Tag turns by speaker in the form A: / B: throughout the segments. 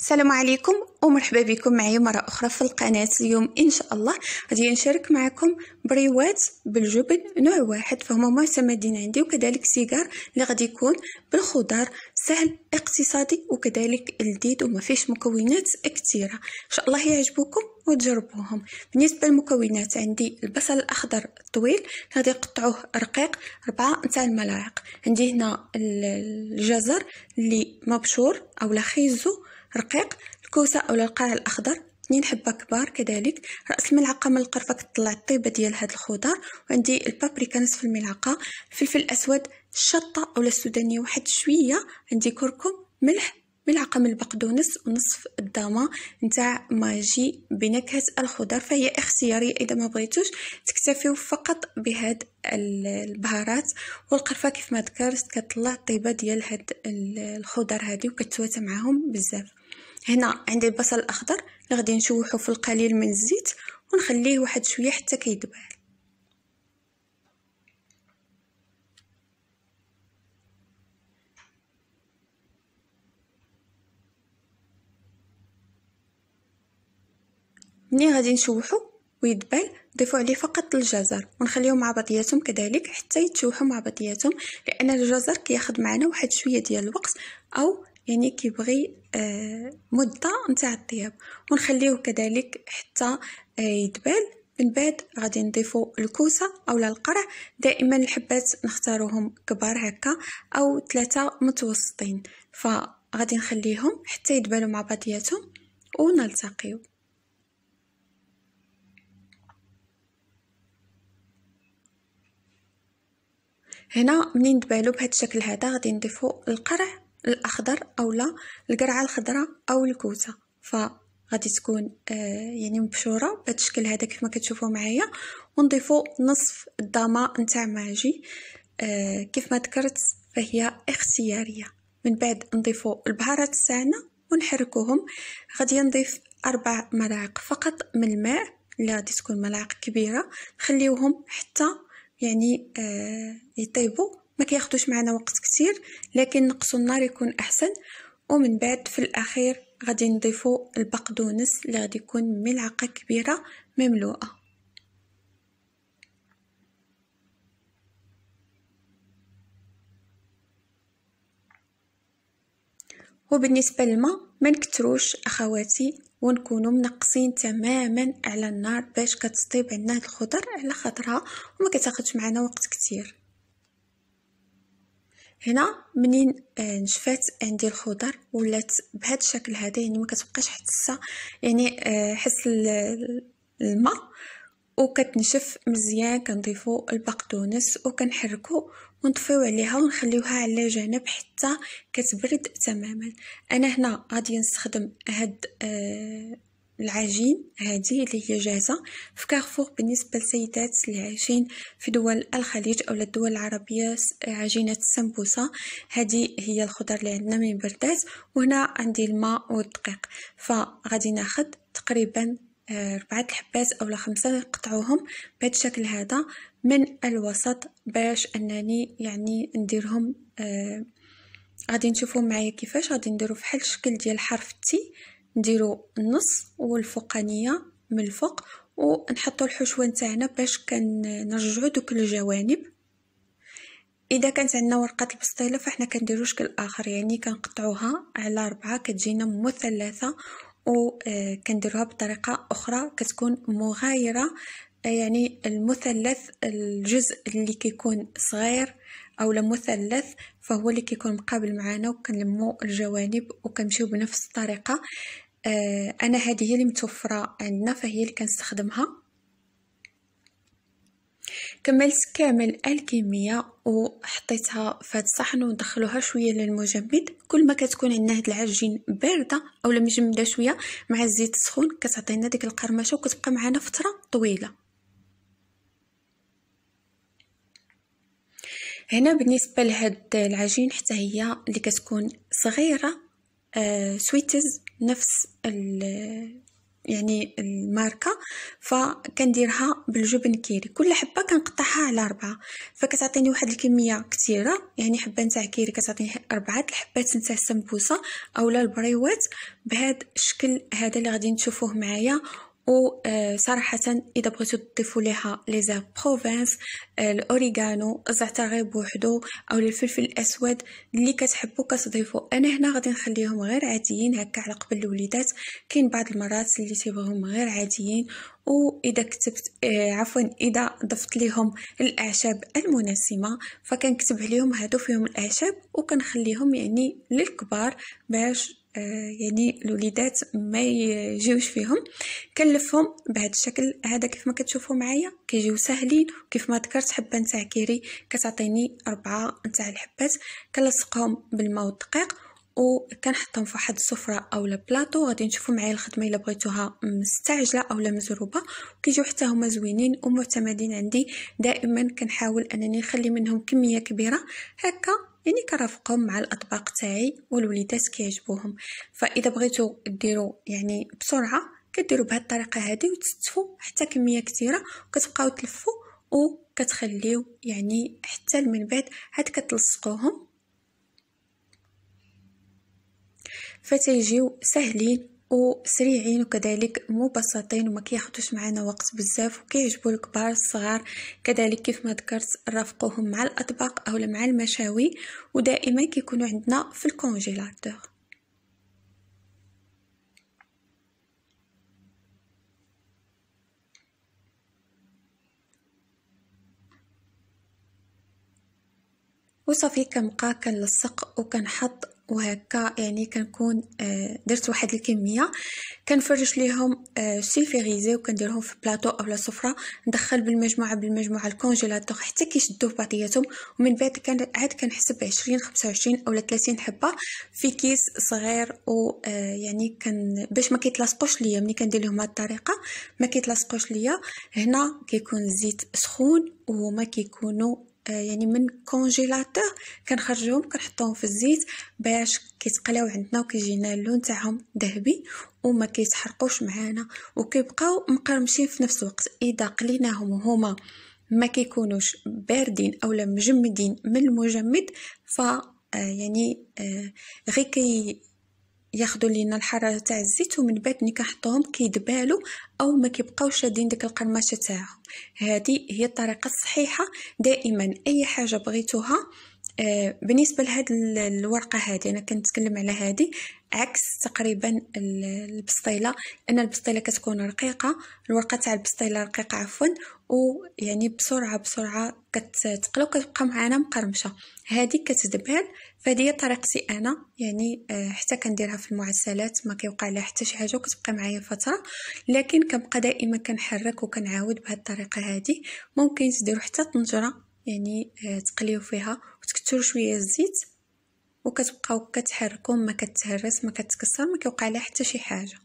A: السلام عليكم ومرحبا بكم معي مرة أخرى في القناة اليوم إن شاء الله غادي نشارك معكم بريوات بالجبن نوع واحد فهما معتمدين عندي وكذلك سيجار اللي غادي يكون بالخضار سهل اقتصادي وكذلك لذيذ وما فيش مكونات كثيرة إن شاء الله يعجبوكم وتجربوهم بالنسبة للمكونات عندي البصل الأخضر الطويل غادي نقطعوه رقيق ربعة نتاع الملاعق عندي هنا الجزر اللي مبشور أو خيزو رقيق الكوسة أو القاع الأخضر اثنين حبة كبار كذلك رأس الملعقة من القرفة كتطلع الطيبة ديال هاد الخضر وعندي البابريكا نصف الملعقة فلفل أسود شطة أو السودانية واحد شوية عندي كركم ملح ملعقة من البقدونس ونصف الضامة نتاع ماجي بنكهة الخضر فهي اختيارية إذا ما بغيتوش تكتفيو فقط بهاد البهارات والقرفة كيف ما ذكرت كتطلع طيبة ديال هاد الخضر هادي وكتواتى معاهم بزاف هنا عندي البصل الأخضر اللي غادي نشوحو في القليل من الزيت ونخليه واحد شويه حتى كيدبال ملي غادي نشوحو ويدبل نضيفو عليه فقط الجزر ونخليوه مع بعضياتهم كذلك حتى يتشوحو مع بعضياتهم لان الجزر كياخد معنا واحد شويه ديال الوقت او يعني كيبغي آه، مده نتاع الطياب ونخليه كذلك حتى آه، يدبل من بعد غادي نضيفو الكوسه اولا القرع دائما الحبات نختاروهم كبار هكا او ثلاثه متوسطين فغادي نخليهم حتى يدبلوا مع بعضياتهم ونلتقيو هنا منين ندبالو بهذا الشكل هذا غادي نضيفو القرع الاخضر اولا القرعه الخضراء او الكوسه فغادي تكون آه يعني مبشوره بهذا الشكل هذا كيف ما كتشوفوا معايا ونضيفو نصف الضامه نتاع ماجي آه كيف ما ذكرت فهي اختياريه من بعد نضيفو البهارات تاعنا ونحركوهم غادي نضيف اربع ملاعق فقط من الماء لا غادي تكون ملاعق كبيره نخليوهم حتى يعني آه يطيبوا ما كياخدوش معنا وقت كثير لكن نقصوا النار يكون احسن ومن بعد في الاخير غادي نضيفوا البقدونس اللي غادي يكون ملعقه كبيره مملوءه وبالنسبه للماء ما نكتروش اخواتي ونكونوا منقصين تماما على النار باش كتطيب عندنا هاد الخضر على خاطرها وما كتاخذش معنا وقت كتير هنا منين آه، نشفات عندي الخضر ولات بهذا الشكل هذا يعني ما كتبقاش حسه يعني آه، حس الماء وكتنشف مزيان كنضيفو البقدونس وكنحركو ونطفيو عليها ونخليوها على جنب حتى كتبرد تماما انا هنا غادي نستخدم هاد آه، العجين هذه اللي هي جاهزه في كارفور بالنسبه للسيدات اللي عايشين في دول الخليج او الدول العربيه عجينه السمبوسه هذه هي الخضر اللي عندنا من بردات وهنا عندي الماء والدقيق فغادي ناخذ تقريبا آه، ربعة الحبات اولا خمسة نقطعوهم بهذا الشكل هذا من الوسط باش انني يعني نديرهم آه، غادي نشوفو معايا كيفاش غادي نديرو فحال الشكل ديال حرف تي نديرو النص والفوقانيه من الفوق ونحطو الحشوه نتاعنا باش كنرجعو دوك الجوانب اذا كانت عندنا ورقه البسطيله فاحنا كنديرو شكل اخر يعني كنقطعوها على أربعة كتجينا مثلثه وكنديروها آه، بطريقه اخرى كتكون مغايره آه، يعني المثلث الجزء اللي كيكون صغير او مثلث فهو اللي كيكون مقابل معانا وكنلمو الجوانب وكنمشيو بنفس الطريقه آه، انا هذه هي اللي متوفره عندنا فهي اللي كنستخدمها كملت كامل الكميه وحطيتها في هذا الصحن وندخلوها شويه للمجمد كل ما كتكون عندنا هاد العجين بارده او مجمده شويه مع الزيت السخون كتعطينا ديك القرمشه وكتبقى معنا فتره طويله هنا بالنسبه لهاد العجين حتى هي اللي كتكون صغيره آه سويتز نفس يعني الماركه فكنديرها بالجبن كيري كل حبه كنقطعها على أربعة فكتعطيني واحد الكميه كثيره يعني حبه نتاع كيري كتعطيني أربعة الحبات نتاع السمبوسه اولا البريوات بهذا الشكل هذا اللي غادي تشوفوه معايا وصراحة آه، إذا بغيتو تضيفو ليها ليزار بروفانس آه، الأوريغانو الزعتر غير بوحدو أو الفلفل الأسود اللي كتحبو كتضيفو أنا هنا غادي نخليهم غير عاديين هكا على قبل الوليدات كاين بعض المرات اللي تيبغيهم غير عاديين وإذا كتبت آه، عفوا إذا ضفت ليهم الأعشاب المناسمة فكنكتب عليهم هادو فيهم الأعشاب وكنخليهم يعني للكبار باش آه، يعني الوليدات ما يجيوش فيهم كنلفهم بهذا الشكل هذا كيف ما كتشوفوا معايا كيجيو ساهلين كيف ما ذكرت حبه نتاع كيري كتعطيني أربعة نتاع الحبات كنلصقهم بالماء والدقيق وكنحطهم في واحد السفره اولا بلاطو غادي نشوفوا معايا الخدمه الا بغيتوها مستعجله اولا مزروبه كيجيو حتى هما زوينين ومعتمدين عندي دائما كنحاول انني نخلي منهم كميه كبيره هكا يعني كرافقهم مع الاطباق تاعي والوليدات كيعجبوهم فاذا بغيتو ديروا يعني بسرعه كديروا بهاد الطريقه هذه وتستفوا حتى كميه كثيره وكتبقاو تلفوا وكتخليو يعني حتى من بعد عاد كتلصقوهم فتيجيو ساهلين وسريعين وكذلك مبسطين وما كياخدوش معنا وقت بزاف وكيعجبوا الكبار الصغار كذلك كيف ما ذكرت نرافقوهم مع الاطباق او مع المشاوي ودائما كيكونوا عندنا في الكونجيلاتور وصافي كنبقى كنلصق وكنحط وهكا يعني كنكون آه، درت واحد الكميه كنفرش ليهم و آه، وكنديرهم في بلاطو اولا سفره ندخل بالمجموعه بالمجموعه الكونجيلاتور حتى كيشدوه بعضياتهم ومن بعد كان عاد كنحسب 20 25 اولا 30 حبه في كيس صغير و آه، يعني كان باش ما كيتلاصقوش ليا ملي كندير لهم هاد الطريقه ما كيتلاصقوش ليا هنا كيكون الزيت سخون وهما كيكونوا آه، يعني من كونجيلاتور كنخرجوهم كنحطوهم في الزيت باش كيتقلاو عندنا وكيجينا اللون تاعهم ذهبي وما كيتحرقوش معانا وكيبقاو مقرمشين في نفس الوقت اذا قليناهم وهما ما كيكونوش باردين اولا مجمدين من المجمد ف آه، يعني آه، غير كي ياخذوا لينا الحراره تاع الزيت ومن بعد ملي كنحطوهم كيدبالوا او ما كيبقاوش شادين ديك القرمشه تاعهم هذه هي الطريقه الصحيحه دائما اي حاجه بغيتوها آه بالنسبه لهاد الورقه هذه انا كنتكلم على هذه عكس تقريبا البسطيله ان البسطيله كتكون رقيقه الورقه تاع البسطيله رقيقه عفوا ويعني بسرعه بسرعه كتتقلى وكتبقى معانا مقرمشه هذه كتذبل فهذه هي طريقتي انا يعني آه، حتى كنديرها في المعسلات ما كيوقع لها حتى شي حاجه وكتبقى معايا فتره لكن كنبقى دائما كنحرك وكنعاود بهذه الطريقه هذه ممكن تديروا حتى طنجره يعني آه، تقليو فيها وتكثروا شويه الزيت وكتبقاو كتحركوا ما كتهرس ما كتكسر ما كيوقع لها حتى شي حاجه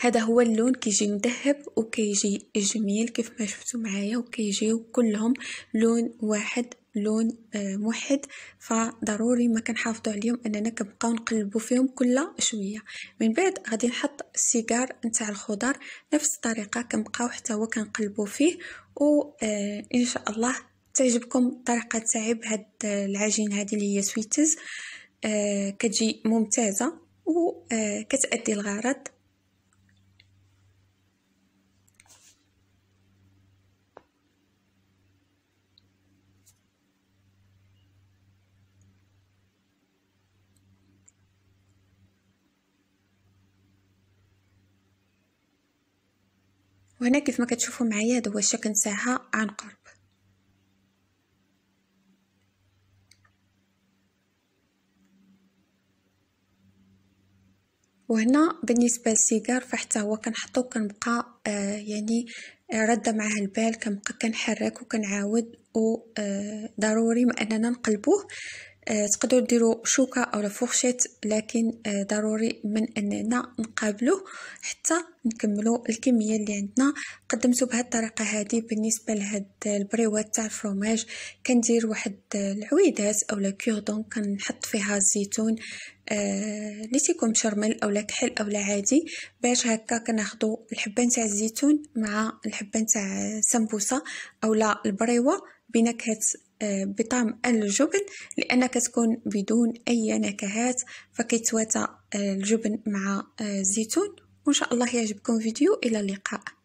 A: هذا هو اللون كيجي مذهب وكيجي جميل كيف ما شفتوا معايا وكيجيو كلهم لون واحد لون آه، موحد فضروري ما كنحافظوا عليهم اننا كنبقاو نقلبوا فيهم كل شويه من بعد غادي نحط السيجار نتاع الخضر نفس الطريقه كنبقاو حتى هو كنقلبوا فيه وان آه، شاء الله تعجبكم الطريقه تاعي بهاد آه، العجين هذه اللي هي سويتز كتجي ممتازه وكتادي الغرض وهنا كيف ما كتشوفوا معايا هذا هو الشكل نتاعها عن قرب وهنا بالنسبه للسيجار فحتى هو كنحطو كنبقى آه يعني آه، رده معاه البال كنبقى كنحرك وكنعاود وضروري آه، ما اننا نقلبوه آه، تقدروا ديروا شوكه او فورشيت لكن آه، ضروري من اننا نقابلوه حتى نكملوا الكميه اللي عندنا قدمته بهذه الطريقه هذه بالنسبه لهاد البريوات تاع الفرماج كندير واحد آه، العويدات او لا كوردون كنحط فيها الزيتون اللي آه تيكون مشرمل اولا كحل اولا عادي باش هكا كناخدو الحبان تاع الزيتون مع الحبان تاع سمبوسه اولا البريوه بنكهه بطعم الجبن لأن كتكون بدون أي نكهات فكيتواتى الجبن مع الزيتون آه، وإن شاء الله يعجبكم فيديو إلى اللقاء